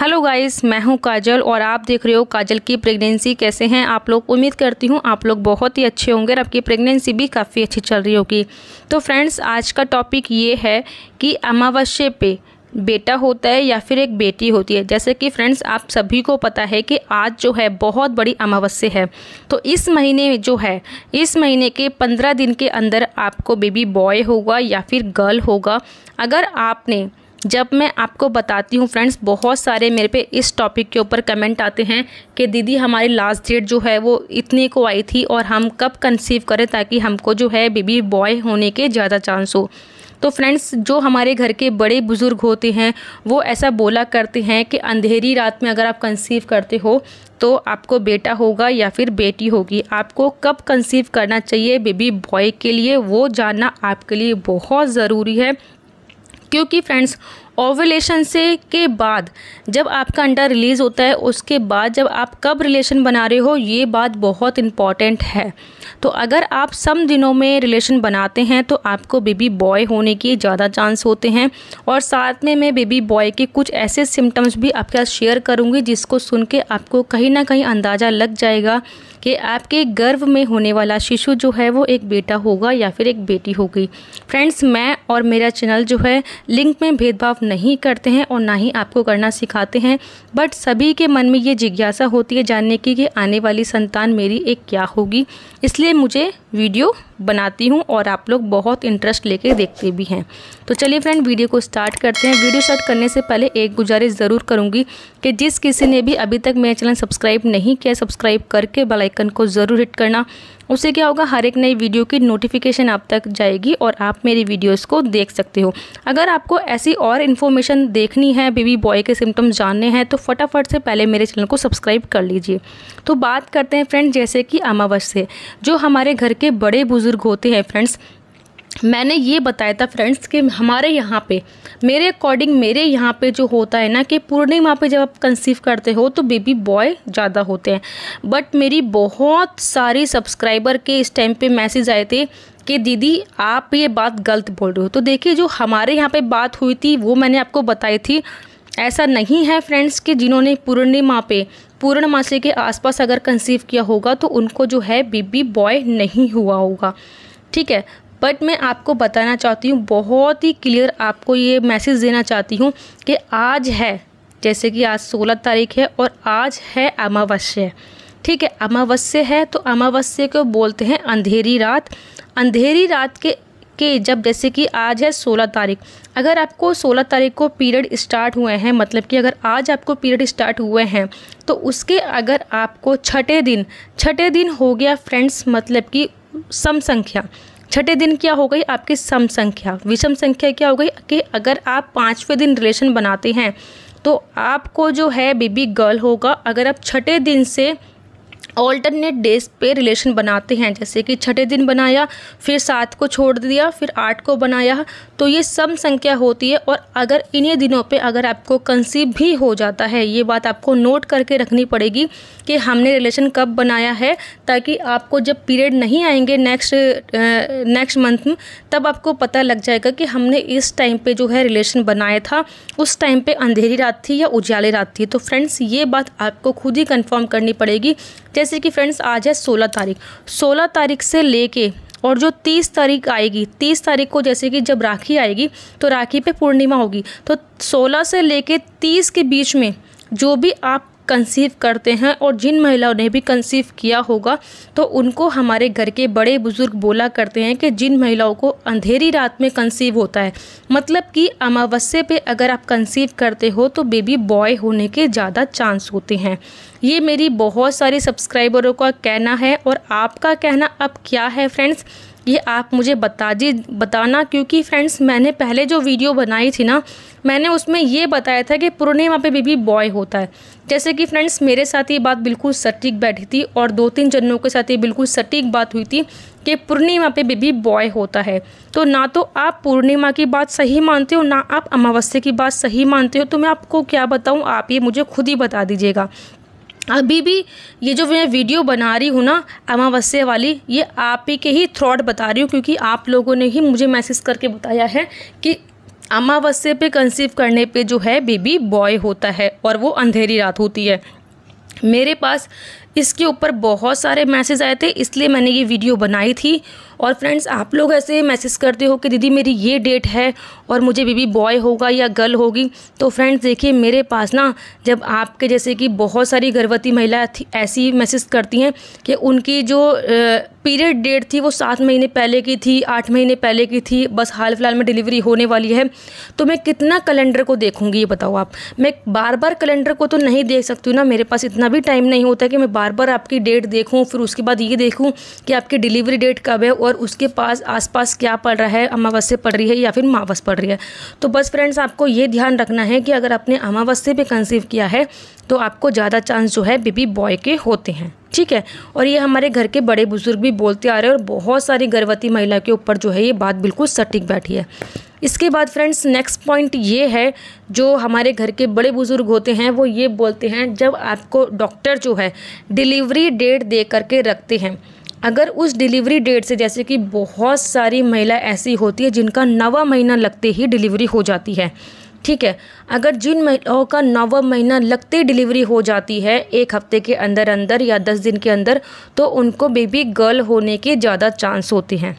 Hello guys मैं हूं काजल और आप देख रहे हो काजल की प्रेगनेंसी कैसे हैं आप लोग उम्मीद करती हूं आप लोग बहुत ही अच्छे होंगे और आपकी प्रेगनेंसी भी काफ़ी अच्छी चल रही होगी तो फ्रेंड्स आज का टॉपिक ये है कि अमावस्या पे बेटा होता है या फिर एक बेटी होती है जैसे कि फ्रेंड्स आप सभी को पता है कि आज जो है बहुत बड़ी अमावस्या है तो इस महीने जो है इस महीने के पंद्रह दिन के अंदर आपको बेबी बॉय होगा या फिर गर्ल होगा अगर आपने जब मैं आपको बताती हूँ फ्रेंड्स बहुत सारे मेरे पे इस टॉपिक के ऊपर कमेंट आते हैं कि दीदी हमारी लास्ट डेट जो है वो इतने को आई थी और हम कब कंसीव करें ताकि हमको जो है बेबी बॉय होने के ज़्यादा चांस हो तो फ्रेंड्स जो हमारे घर के बड़े बुज़ुर्ग होते हैं वो ऐसा बोला करते हैं कि अंधेरी रात में अगर आप कंसीव करते हो तो आपको बेटा होगा या फिर बेटी होगी आपको कब कंसीव करना चाहिए बेबी बॉय के लिए वो जानना आपके लिए बहुत ज़रूरी है क्योंकि फ्रेंड्स ओवलेशन से के बाद जब आपका अंडा रिलीज़ होता है उसके बाद जब आप कब रिलेशन बना रहे हो ये बात बहुत इम्पॉर्टेंट है तो अगर आप सम दिनों में रिलेशन बनाते हैं तो आपको बेबी बॉय होने के ज़्यादा चांस होते हैं और साथ में मैं बेबी बॉय के कुछ ऐसे सिम्टम्स भी आपके साथ शेयर करूँगी जिसको सुन के आपको कहीं ना कहीं अंदाज़ा लग जाएगा कि आपके गर्भ में होने वाला शिशु जो है वो एक बेटा होगा या फिर एक बेटी होगी फ्रेंड्स मैं और मेरा चैनल जो है लिंक में भेदभाव नहीं करते हैं और ना ही आपको करना सिखाते हैं बट सभी के मन में ये जिज्ञासा होती है जानने की कि आने वाली संतान मेरी एक क्या होगी इसलिए मुझे वीडियो बनाती हूँ और आप लोग बहुत इंटरेस्ट लेके देखते भी हैं तो चलिए फ्रेंड वीडियो को स्टार्ट करते हैं वीडियो स्टार्ट करने से पहले एक गुजारिश ज़रूर करूँगी कि जिस किसी ने भी अभी तक मेरा चैनल सब्सक्राइब नहीं किया सब्सक्राइब करके बेलाइकन को ज़रूर हिट करना उससे क्या होगा हर एक नई वीडियो की नोटिफिकेशन आप तक जाएगी और आप मेरी वीडियोस को देख सकते हो अगर आपको ऐसी और इन्फॉर्मेशन देखनी है बेबी बॉय के सिम्टम्स जानने हैं तो फटाफट से पहले मेरे चैनल को सब्सक्राइब कर लीजिए तो बात करते हैं फ्रेंड्स जैसे कि अमावस से जो हमारे घर के बड़े बुज़ुर्ग होते हैं फ्रेंड्स मैंने ये बताया था फ्रेंड्स कि हमारे यहाँ पे मेरे अकॉर्डिंग मेरे यहाँ पे जो होता है ना कि पूर्णिमा पे जब आप कंसीव करते हो तो बेबी बॉय ज़्यादा होते हैं बट मेरी बहुत सारी सब्सक्राइबर के इस टाइम पे मैसेज आए थे कि दीदी आप ये बात गलत बोल रहे हो तो देखिए जो हमारे यहाँ पे बात हुई थी वो मैंने आपको बताई थी ऐसा नहीं है फ्रेंड्स कि जिन्होंने पूर्णिमा पे पूर्णमासी के आसपास अगर कंसीव किया होगा तो उनको जो है बेबी बॉय नहीं हुआ होगा ठीक है बट मैं आपको बताना चाहती हूँ बहुत ही क्लियर आपको ये मैसेज देना चाहती हूँ कि आज है जैसे कि आज सोलह तारीख है और आज है अमावस्या ठीक है अमावस्या है तो अमावस्या को बोलते हैं अंधेरी रात अंधेरी रात के के जब जैसे कि आज है सोलह तारीख अगर आपको सोलह तारीख को पीरियड स्टार्ट हुए हैं मतलब कि अगर आज आपको पीरियड स्टार्ट हुए हैं तो उसके अगर आपको छठे दिन छठे दिन हो गया फ्रेंड्स मतलब कि सम संख्या छठे दिन क्या हो गई आपकी सम संख्या विषम संख्या क्या हो गई कि अगर आप पाँचवें दिन रिलेशन बनाते हैं तो आपको जो है बेबी गर्ल होगा अगर आप छठे दिन से ऑल्टरनेट डेज पे रिलेशन बनाते हैं जैसे कि छठे दिन बनाया फिर सात को छोड़ दिया फिर आठ को बनाया तो ये सम संख्या होती है और अगर इन्हीं दिनों पे अगर आपको कंसीव भी हो जाता है ये बात आपको नोट करके रखनी पड़ेगी कि हमने रिलेशन कब बनाया है ताकि आपको जब पीरियड नहीं आएंगे नेक्स्ट नेक्स्ट मंथ तब आपको पता लग जाएगा कि हमने इस टाइम पर जो है रिलेशन बनाया था उस टाइम पर अंधेरी रात थी या उजाले रात थी तो फ्रेंड्स ये बात आपको खुद ही कन्फर्म करनी पड़ेगी जैसे कि फ्रेंड्स आज है सोलह तारीख सोलह तारीख से लेके और जो तीस तारीख आएगी तीस तारीख को जैसे कि जब राखी आएगी तो राखी पे पूर्णिमा होगी तो सोलह से लेके तीस के बीच में जो भी आप कंसीव करते हैं और जिन महिलाओं ने भी कंसीव किया होगा तो उनको हमारे घर के बड़े बुज़ुर्ग बोला करते हैं कि जिन महिलाओं को अंधेरी रात में कंसीव होता है मतलब कि अमावस्या पे अगर आप कंसीव करते हो तो बेबी बॉय होने के ज़्यादा चांस होते हैं ये मेरी बहुत सारी सब्सक्राइबरों का कहना है और आपका कहना अब क्या है फ्रेंड्स ये आप मुझे बता दी बताना क्योंकि फ्रेंड्स मैंने पहले जो वीडियो बनाई थी ना मैंने उसमें ये बताया था कि पुराने वहाँ पे बेबी बॉय होता है जैसे कि फ्रेंड्स मेरे साथ ये बात बिल्कुल सटीक बैठी थी और दो तीन जनों के साथ ये बिल्कुल सटीक बात हुई थी कि पूर्णिमा पे बेबी बॉय होता है तो ना तो आप पूर्णिमा की बात सही मानते हो ना आप अमावस्या की बात सही मानते हो तो मैं आपको क्या बताऊँ आप ये मुझे खुद ही बता दीजिएगा अभी भी ये जो मैं वीडियो बना रही हूँ ना अमावस्या वाली ये आप ही के ही थ्रॉट बता रही हूँ क्योंकि आप लोगों ने ही मुझे मैसेज करके बताया है कि अमावस्या पे कंसीव करने पे जो है बेबी बॉय होता है और वो अंधेरी रात होती है मेरे पास इसके ऊपर बहुत सारे मैसेज आए थे इसलिए मैंने ये वीडियो बनाई थी और फ्रेंड्स आप लोग ऐसे मैसेज करते हो कि दीदी मेरी ये डेट है और मुझे बेबी बॉय होगा या गर्ल होगी तो फ्रेंड्स देखिए मेरे पास ना जब आपके जैसे कि बहुत सारी गर्भवती महिला ऐसी मैसेज करती हैं कि उनकी जो पीरियड डेट थी वो सात महीने पहले की थी आठ महीने पहले की थी बस हाल फिलहाल में डिलीवरी होने वाली है तो मैं कितना कैलेंडर को देखूँगी ये बताओ आप मैं बार बार कैलेंडर को तो नहीं देख सकती हूँ ना मेरे पास इतना भी टाइम नहीं होता कि मैं बार बार आपकी डेट देखूँ फिर उसके बाद ये देखूँ कि आपकी डिलीवरी डेट कब है और उसके पास आसपास क्या पड़ रहा है अमावस्या पड़ रही है या फिर मावस पड़ रही है तो बस फ्रेंड्स आपको ये ध्यान रखना है कि अगर आपने अमावस्या पर कंसीव किया है तो आपको ज़्यादा चांस जो है बेबी बॉय के होते हैं ठीक है और ये हमारे घर के बड़े बुजुर्ग भी बोलते आ रहे हैं और बहुत सारी गर्भवती महिला के ऊपर जो है ये बात बिल्कुल सटीक बैठी है इसके बाद फ्रेंड्स नेक्स्ट पॉइंट ये है जो हमारे घर के बड़े बुज़ुर्ग होते हैं वो ये बोलते हैं जब आपको डॉक्टर जो है डिलीवरी डेट दे करके रखते हैं अगर उस डिलीवरी डेट से जैसे कि बहुत सारी महिला ऐसी होती है जिनका नवा महीना लगते ही डिलीवरी हो जाती है ठीक है अगर जिन महिलाओं का नवा महीना लगते डिलीवरी हो जाती है एक हफ्ते के अंदर अंदर या दस दिन के अंदर तो उनको बेबी गर्ल होने के ज़्यादा चांस होते हैं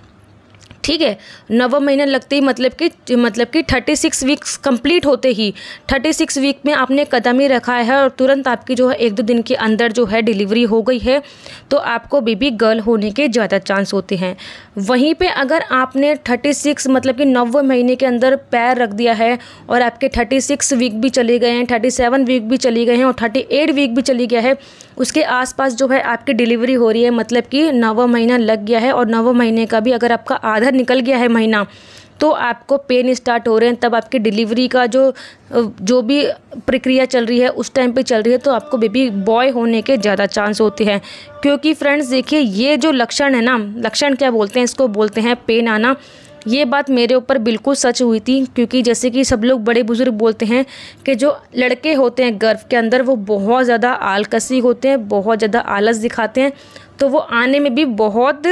ठीक है नवा महीने लगते ही मतलब कि मतलब कि थर्टी सिक्स वीक्स कंप्लीट होते ही थर्टी सिक्स वीक में आपने कदम ही रखा है और तुरंत आपकी जो है एक दो दिन के अंदर जो है डिलीवरी हो गई है तो आपको बेबी गर्ल होने के ज़्यादा चांस होते हैं वहीं पे अगर आपने थर्टी सिक्स मतलब कि नवे महीने के अंदर पैर रख दिया है और आपके थर्टी सिक्स वीक भी चले गए हैं थर्टी सेवन वीक भी चले गए हैं और थर्टी एट वीक भी चली गया है उसके आसपास जो है आपकी डिलीवरी हो रही है मतलब कि नवा महीना लग गया है और नवा महीने का भी अगर आपका आधा निकल गया है महीना तो आपको पेन स्टार्ट हो रहे हैं तब आपकी डिलीवरी का जो जो भी प्रक्रिया चल रही है उस टाइम पे चल रही है तो आपको बेबी बॉय होने के ज़्यादा चांस होते हैं क्योंकि फ्रेंड्स देखिए ये जो लक्षण है ना लक्षण क्या बोलते हैं इसको बोलते हैं पेन आना ये बात मेरे ऊपर बिल्कुल सच हुई थी क्योंकि जैसे कि सब लोग बड़े बुज़ुर्ग बोलते हैं कि जो लड़के होते हैं गर्भ के अंदर वो बहुत ज़्यादा आलकसी होते हैं बहुत ज़्यादा आलस दिखाते हैं तो वो आने में भी बहुत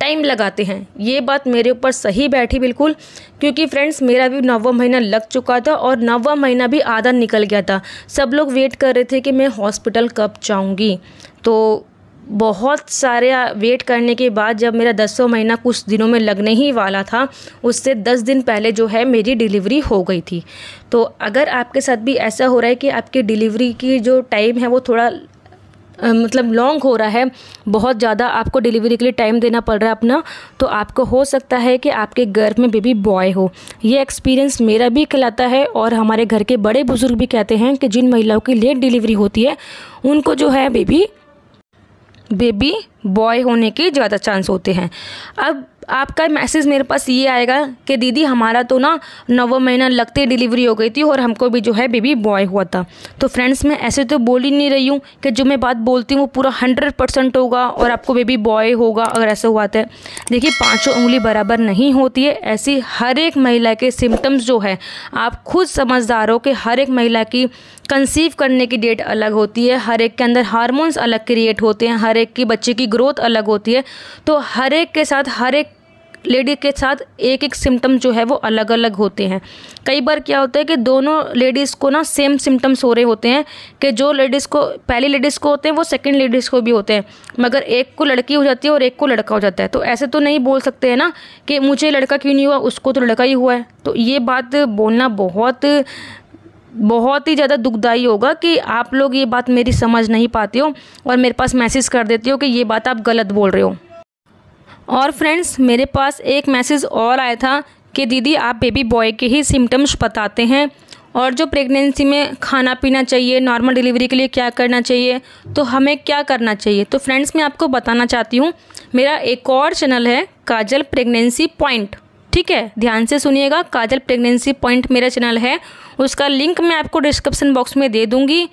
टाइम लगाते हैं ये बात मेरे ऊपर सही बैठी बिल्कुल क्योंकि फ्रेंड्स मेरा भी नौवा महीना लग चुका था और नौवा महीना भी आधा निकल गया था सब लोग वेट कर रहे थे कि मैं हॉस्पिटल कब जाऊँगी तो बहुत सारे वेट करने के बाद जब मेरा दसों महीना कुछ दिनों में लगने ही वाला था उससे दस दिन पहले जो है मेरी डिलीवरी हो गई थी तो अगर आपके साथ भी ऐसा हो रहा है कि आपकी डिलीवरी की जो टाइम है वो थोड़ा मतलब लॉन्ग हो रहा है बहुत ज़्यादा आपको डिलीवरी के लिए टाइम देना पड़ रहा है अपना तो आपको हो सकता है कि आपके गर्भ में बेबी बॉय हो ये एक्सपीरियंस मेरा भी कहलाता है और हमारे घर के बड़े बुजुर्ग भी कहते हैं कि जिन महिलाओं की लेट डिलीवरी होती है उनको जो है बेबी बेबी बॉय होने के ज़्यादा चांस होते हैं अब आपका मैसेज मेरे पास ये आएगा कि दीदी हमारा तो ना नवा महीना लगते डिलीवरी हो गई थी और हमको भी जो है बेबी बॉय हुआ था तो फ्रेंड्स मैं ऐसे तो बोल ही नहीं रही हूँ कि जो मैं बात बोलती हूँ वो पूरा हंड्रेड परसेंट होगा और आपको बेबी बॉय होगा अगर ऐसा हुआ था तो। देखिए पाँचों उंगली बराबर नहीं होती है ऐसी हर एक महिला के सिम्टम्स जो है आप खुद समझदार हो कि हर एक महिला की कंसीव करने की डेट अलग होती है हर एक के अंदर हारमोन्स अलग क्रिएट होते हैं हर एक की बच्चे की ग्रोथ अलग होती है तो हर एक के साथ हर एक लेडी के साथ एक एक सिम्टम जो है वो अलग अलग होते हैं कई बार क्या होता है कि दोनों लेडीज़ को ना सेम सिम्टम्स हो रहे होते हैं कि जो लेडीज़ को पहली लेडीज़ को होते हैं वो सेकेंड लेडीज़ को भी होते हैं मगर एक को लड़की हो जाती है और एक को लड़का हो जाता है तो ऐसे तो नहीं बोल सकते हैं ना कि मुझे लड़का क्यों नहीं हुआ उसको तो लड़का ही हुआ है तो ये बात बोलना बहुत बहुत ही ज़्यादा दुखदाई होगा कि आप लोग ये बात मेरी समझ नहीं पाते हो और मेरे पास मैसेज कर देते हो कि ये बात आप गलत बोल रहे हो और फ्रेंड्स मेरे पास एक मैसेज और आया था कि दीदी आप बेबी बॉय के ही सिम्टम्स बताते हैं और जो प्रेगनेंसी में खाना पीना चाहिए नॉर्मल डिलीवरी के लिए क्या करना चाहिए तो हमें क्या करना चाहिए तो फ्रेंड्स मैं आपको बताना चाहती हूँ मेरा एक और चैनल है काजल प्रेगनेंसी पॉइंट ठीक है ध्यान से सुनिएगा काजल प्रेगनेंसी पॉइंट मेरा चैनल है उसका लिंक मैं आपको डिस्क्रिप्शन बॉक्स में दे दूँगी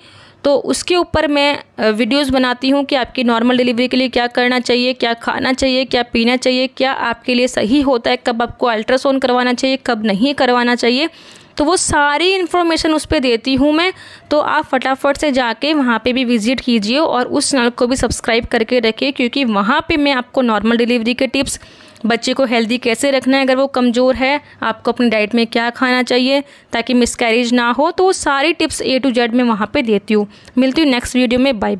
तो उसके ऊपर मैं वीडियोस बनाती हूँ कि आपकी नॉर्मल डिलीवरी के लिए क्या करना चाहिए क्या खाना चाहिए क्या पीना चाहिए क्या आपके लिए सही होता है कब आपको अल्ट्रासाउंड करवाना चाहिए कब नहीं करवाना चाहिए तो वो सारी इन्फॉर्मेशन उस पर देती हूँ मैं तो आप फटाफट से जाके वहाँ पे भी विज़िट कीजिए और उस चैनल को भी सब्सक्राइब करके रखिए क्योंकि वहाँ पे मैं आपको नॉर्मल डिलीवरी के टिप्स बच्चे को हेल्दी कैसे रखना है अगर वो कमज़ोर है आपको अपनी डाइट में क्या खाना चाहिए ताकि मिसकैरेज ना हो तो सारी टिप्स ए टू जेड में वहाँ पर देती हूँ मिलती हूँ नेक्स्ट वीडियो में बाय